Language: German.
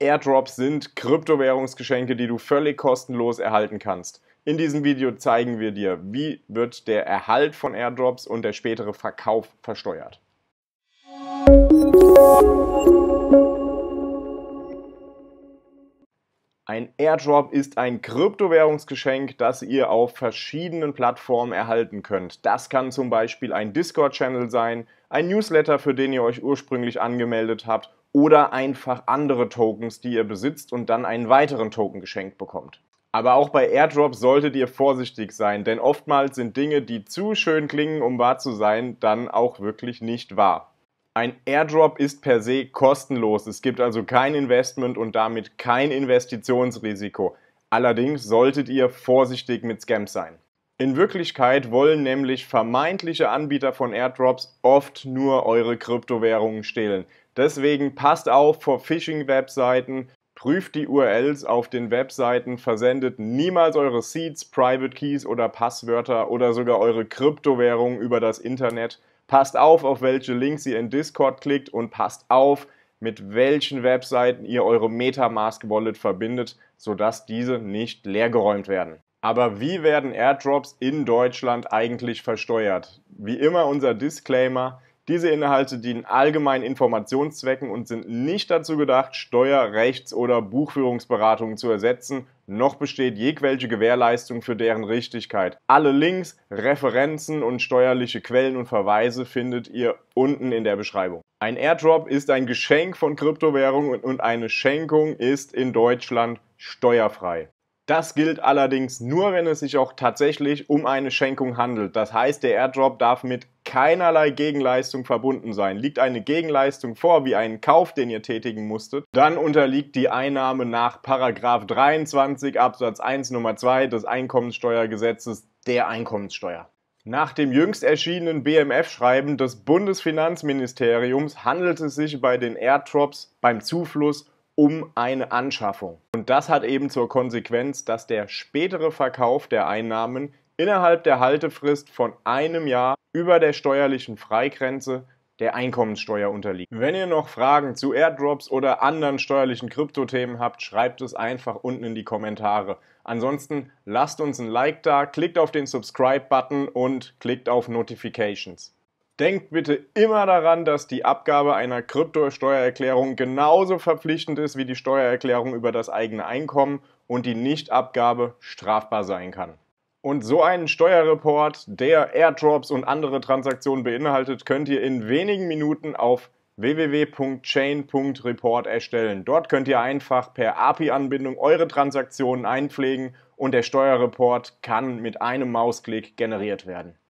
Airdrops sind Kryptowährungsgeschenke, die du völlig kostenlos erhalten kannst. In diesem Video zeigen wir dir, wie wird der Erhalt von Airdrops und der spätere Verkauf versteuert. Ein Airdrop ist ein Kryptowährungsgeschenk, das ihr auf verschiedenen Plattformen erhalten könnt. Das kann zum Beispiel ein Discord-Channel sein, ein Newsletter, für den ihr euch ursprünglich angemeldet habt oder einfach andere Tokens, die ihr besitzt und dann einen weiteren Token geschenkt bekommt. Aber auch bei Airdrops solltet ihr vorsichtig sein, denn oftmals sind Dinge, die zu schön klingen, um wahr zu sein, dann auch wirklich nicht wahr. Ein Airdrop ist per se kostenlos, es gibt also kein Investment und damit kein Investitionsrisiko. Allerdings solltet ihr vorsichtig mit Scams sein. In Wirklichkeit wollen nämlich vermeintliche Anbieter von Airdrops oft nur eure Kryptowährungen stehlen. Deswegen passt auf vor Phishing-Webseiten, prüft die URLs auf den Webseiten, versendet niemals eure Seeds, Private Keys oder Passwörter oder sogar eure Kryptowährungen über das Internet. Passt auf, auf welche Links ihr in Discord klickt und passt auf, mit welchen Webseiten ihr eure Metamask-Wallet verbindet, sodass diese nicht leergeräumt werden. Aber wie werden Airdrops in Deutschland eigentlich versteuert? Wie immer unser Disclaimer, diese Inhalte dienen allgemeinen Informationszwecken und sind nicht dazu gedacht, Steuer-, Rechts- oder Buchführungsberatungen zu ersetzen, noch besteht jegwelche Gewährleistung für deren Richtigkeit. Alle Links, Referenzen und steuerliche Quellen und Verweise findet ihr unten in der Beschreibung. Ein Airdrop ist ein Geschenk von Kryptowährungen und eine Schenkung ist in Deutschland steuerfrei. Das gilt allerdings nur, wenn es sich auch tatsächlich um eine Schenkung handelt. Das heißt, der Airdrop darf mit keinerlei Gegenleistung verbunden sein. Liegt eine Gegenleistung vor, wie einen Kauf, den ihr tätigen musstet, dann unterliegt die Einnahme nach 23 Absatz 1 Nummer 2 des Einkommensteuergesetzes der Einkommenssteuer. Nach dem jüngst erschienenen BMF-Schreiben des Bundesfinanzministeriums handelt es sich bei den Airdrops beim Zufluss um eine Anschaffung. Und das hat eben zur Konsequenz, dass der spätere Verkauf der Einnahmen innerhalb der Haltefrist von einem Jahr über der steuerlichen Freigrenze der Einkommenssteuer unterliegt. Wenn ihr noch Fragen zu Airdrops oder anderen steuerlichen Kryptothemen habt, schreibt es einfach unten in die Kommentare. Ansonsten lasst uns ein Like da, klickt auf den Subscribe-Button und klickt auf Notifications. Denkt bitte immer daran, dass die Abgabe einer Kryptosteuererklärung genauso verpflichtend ist wie die Steuererklärung über das eigene Einkommen und die Nichtabgabe strafbar sein kann. Und so einen Steuerreport, der Airdrops und andere Transaktionen beinhaltet, könnt ihr in wenigen Minuten auf www.chain.report erstellen. Dort könnt ihr einfach per API-Anbindung eure Transaktionen einpflegen und der Steuerreport kann mit einem Mausklick generiert werden.